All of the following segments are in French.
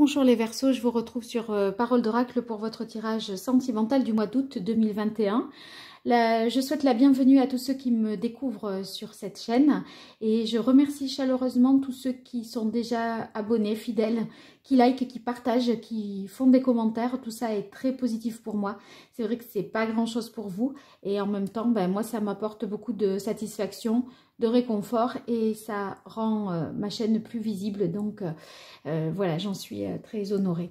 Bonjour les Verseaux, je vous retrouve sur euh, Parole d'Oracle pour votre tirage sentimental du mois d'août 2021. je souhaite la bienvenue à tous ceux qui me découvrent euh, sur cette chaîne et je remercie chaleureusement tous ceux qui sont déjà abonnés, fidèles, qui like, qui partagent, qui font des commentaires. Tout ça est très positif pour moi. C'est vrai que c'est pas grand chose pour vous et en même temps, ben, moi ça m'apporte beaucoup de satisfaction, de réconfort et ça rend euh, ma chaîne plus visible. Donc euh, euh, voilà, j'en suis très honorée.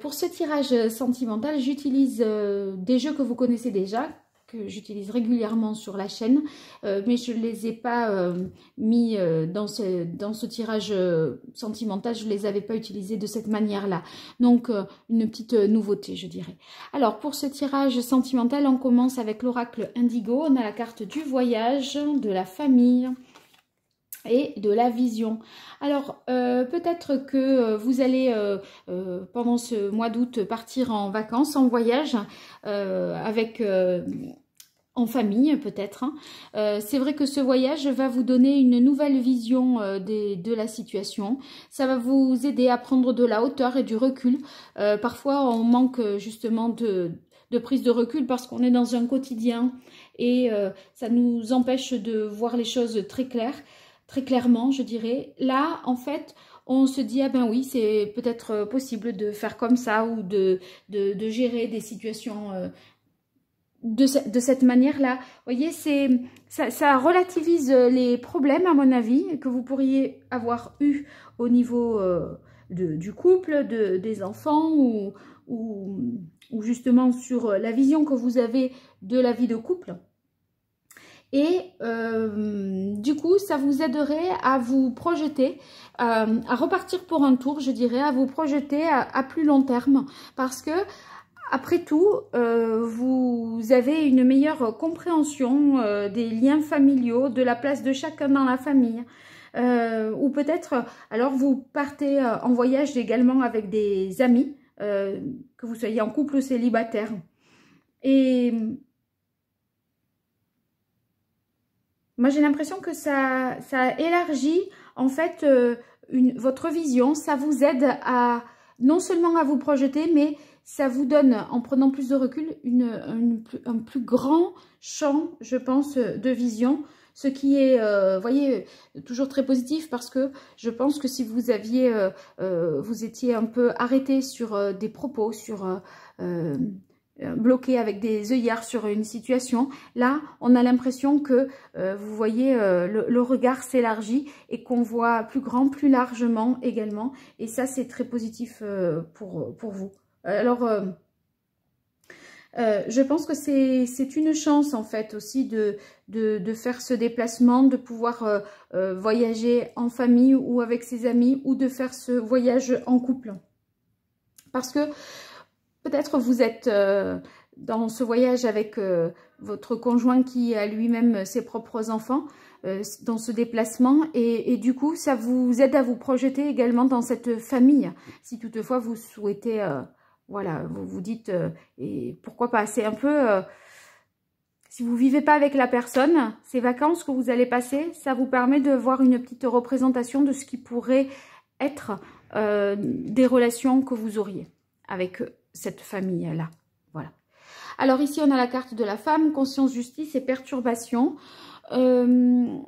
pour ce tirage sentimental, j'utilise des jeux que vous connaissez déjà, que j'utilise régulièrement sur la chaîne, euh, mais je les ai pas euh, mis euh, dans, ce, dans ce tirage sentimental, je les avais pas utilisés de cette manière-là. Donc, une petite nouveauté, je dirais. Alors, pour ce tirage sentimental, on commence avec l'oracle indigo. On a la carte du voyage, de la famille, et de la vision. Alors peut-être que vous allez pendant ce mois d'août partir en vacances, en voyage avec en famille peut-être. Hein. Euh, c'est vrai que ce voyage va vous donner une nouvelle vision euh, de la situation. Ça va vous aider à prendre de la hauteur et du recul. Euh, parfois, on manque justement de, prise de recul parce qu'on est dans un quotidien et ça nous empêche de voir les choses très claires, très clairement, je dirais. Là, en fait, on se dit ah ben oui c'est peut-être possible de faire comme ça ou de, de gérer des situations de, cette manière-là. Vous voyez, ça, ça relativise euh, les problèmes, à mon avis, que vous pourriez avoir eu au niveau euh, du couple, des enfants ou, justement sur euh, la vision que vous avez de la vie de couple. Et du coup, ça vous aiderait à vous projeter, à repartir pour un tour, je dirais, à vous projeter à plus long terme. Parce que après tout, euh, vous avez une meilleure compréhension euh, des liens familiaux, de la place de chacun dans la famille. Euh, ou peut-être, alors vous partez en voyage également avec des amis, que vous soyez en couple ou célibataire. Et moi j'ai l'impression que ça, ça élargit en fait votre vision, ça vous aide à non seulement à vous projeter, mais ça vous donne, en prenant plus de recul, une, un plus grand champ, je pense, de vision. Ce qui est, vous euh, voyez, toujours très positif parce que je pense que si vous aviez, euh, euh, vous étiez un peu arrêté sur des propos, sur bloqué avec des œillards sur une situation. Là, on a l'impression que, vous voyez, le, regard s'élargit et qu'on voit plus grand, plus largement également. Et ça, c'est très positif pour, pour vous. Euh, alors, euh, euh, je pense que c'est une chance en fait aussi de, de, faire ce déplacement, de pouvoir voyager en famille ou avec ses amis ou de faire ce voyage en couple. Parce que peut-être vous êtes dans ce voyage avec votre conjoint qui a lui-même ses propres enfants, dans ce déplacement et, du coup ça vous aide à vous projeter également dans cette famille si toutefois vous souhaitez voilà, vous vous dites, euh, et pourquoi pas C'est un peu, euh, si vous ne vivez pas avec la personne, ces vacances que vous allez passer, ça vous permet de voir une petite représentation de ce qui pourrait être euh, des relations que vous auriez avec cette famille-là. Voilà. Alors ici, on a la carte de la femme, conscience, justice et perturbation. à mon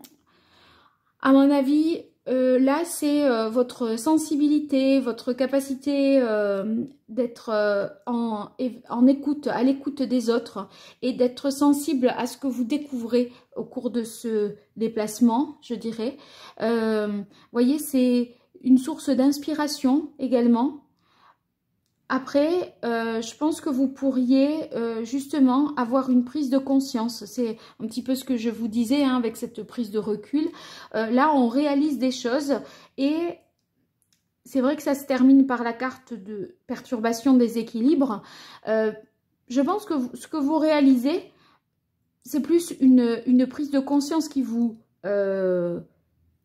avis, euh, là, c'est euh, votre sensibilité, votre capacité euh, d'être en, en, écoute, à l'écoute des autres et d'être sensible à ce que vous découvrez au cours de ce déplacement, je dirais. Vous voyez, c'est une source d'inspiration également après, euh, je pense que vous pourriez euh, justement avoir une prise de conscience. C'est un petit peu ce que je vous disais hein, avec cette prise de recul. Euh, là, on réalise des choses et c'est vrai que ça se termine par la carte de perturbation des équilibres. je pense que ce que vous réalisez, c'est plus une, prise de conscience qui vous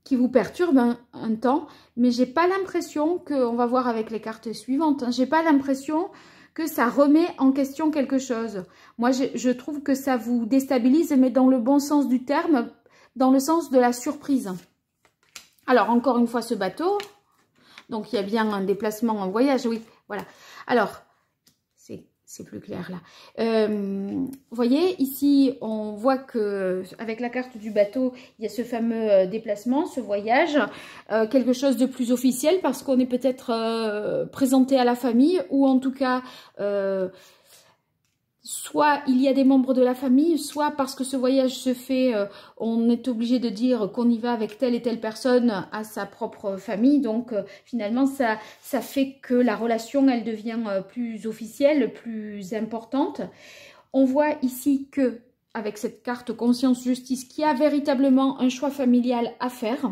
qui vous perturbe un, temps, mais j'ai pas l'impression que, on va voir avec les cartes suivantes, hein, j'ai pas l'impression que ça remet en question quelque chose. Moi, je, je, trouve que ça vous déstabilise, mais dans le bon sens du terme, dans le sens de la surprise. Alors, encore une fois, ce bateau. Donc, il y a bien un déplacement en voyage, oui. Voilà. Alors, c'est plus clair là. Euh, vous voyez, ici, on voit que avec la carte du bateau, il y a ce fameux euh, déplacement, ce voyage, euh, quelque chose de plus officiel parce qu'on est peut-être présenté à la famille ou en tout cas soit il y a des membres de la famille, soit parce que ce voyage se fait, euh, on est obligé de dire qu'on y va avec telle et telle personne à sa propre famille. Donc euh, finalement, ça, fait que la relation, elle devient euh, plus officielle, plus importante. On voit ici que, avec cette carte conscience-justice, qui a véritablement un choix familial à faire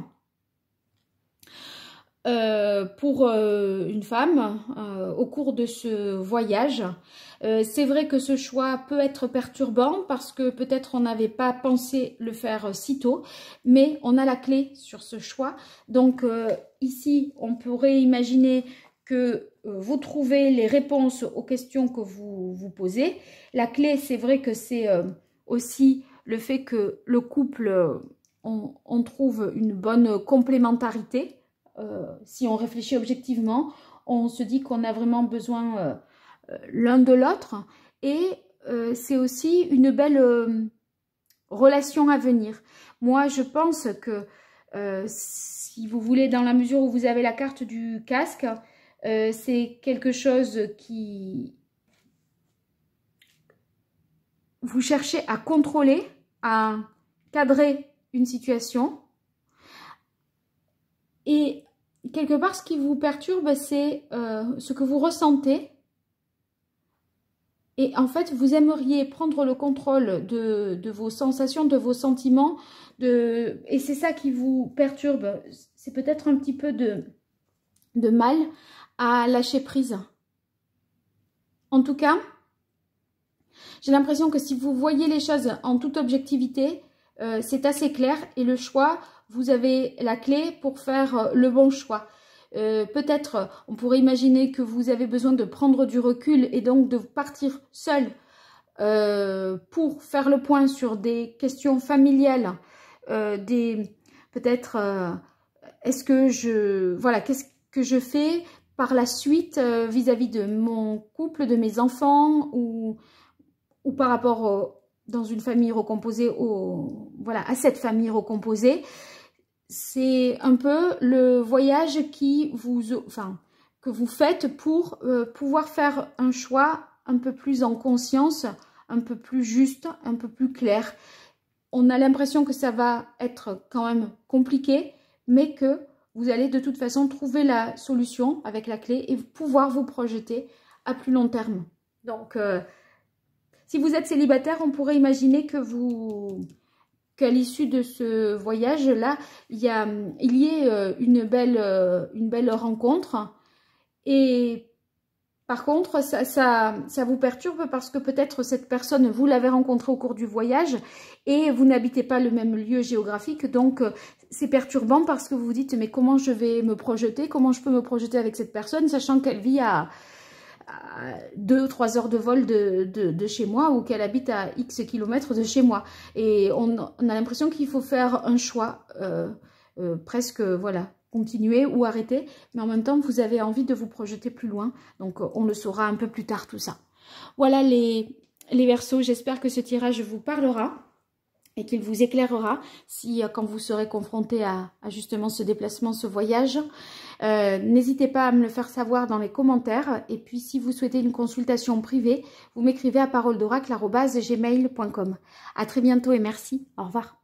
euh, pour euh, une femme euh, au cours de ce voyage. c'est vrai que ce choix peut être perturbant parce que peut-être on n'avait pas pensé le faire si tôt, mais on a la clé sur ce choix. Donc ici, on pourrait imaginer que vous trouvez les réponses aux questions que vous vous posez. La clé, c'est vrai que c'est aussi le fait que le couple, on trouve une bonne complémentarité euh, si on réfléchit objectivement, on se dit qu'on a vraiment besoin euh, euh, l'un de l'autre. Et c'est aussi une belle relation à venir. Moi, je pense que si vous voulez, dans la mesure où vous avez la carte du casque, c'est quelque chose qui... Vous cherchez à contrôler, à cadrer une situation. Et quelque part, ce qui vous perturbe, c'est euh, ce que vous ressentez. Et en fait, vous aimeriez prendre le contrôle de, de vos sensations, de vos sentiments. De... Et c'est ça qui vous perturbe. C'est peut-être un petit peu de, de mal à lâcher prise. En tout cas, j'ai l'impression que si vous voyez les choses en toute objectivité, euh, c'est assez clair et le choix, vous avez la clé pour faire euh, le bon choix. Euh, peut-être, on pourrait imaginer que vous avez besoin de prendre du recul et donc de partir seul pour faire le point sur des questions familiales, des peut-être est-ce que je voilà qu'est-ce que je fais par la suite vis-à-vis de mon couple, de mes enfants ou, ou par rapport aux dans une famille recomposée, au, voilà, à cette famille recomposée, c'est un peu le voyage qui vous, enfin, que vous faites pour euh, pouvoir faire un choix un peu plus en conscience, un peu plus juste, un peu plus clair. On a l'impression que ça va être quand même compliqué, mais que vous allez de toute façon trouver la solution avec la clé et pouvoir vous projeter à plus long terme. Donc, euh, si vous êtes célibataire, on pourrait imaginer que vous qu'à l'issue de ce voyage-là, il y, a, il y ait euh, une belle, euh, une belle rencontre. Et par contre, ça, ça, ça vous perturbe parce que peut-être cette personne, vous l'avez rencontrée au cours du voyage et vous n'habitez pas le même lieu géographique. Donc, euh, c'est perturbant parce que vous vous dites, mais comment je vais me projeter Comment je peux me projeter avec cette personne, sachant qu'elle vit à deux ou trois heures de vol de, chez moi ou qu'elle habite à X kilomètres de chez moi. Et on, a l'impression qu'il faut faire un choix euh, euh, presque, voilà, continuer ou arrêter. Mais en même temps, vous avez envie de vous projeter plus loin. Donc, on le saura un peu plus tard tout ça. Voilà les, les versos. J'espère que ce tirage vous parlera et qu'il vous éclairera si euh, quand vous serez confronté à, justement ce déplacement, ce voyage. Euh, n'hésitez pas à me le faire savoir dans les commentaires. Et puis, si vous souhaitez une consultation privée, vous m'écrivez à paroledoracle.gmail.com. À très bientôt et merci. Au revoir.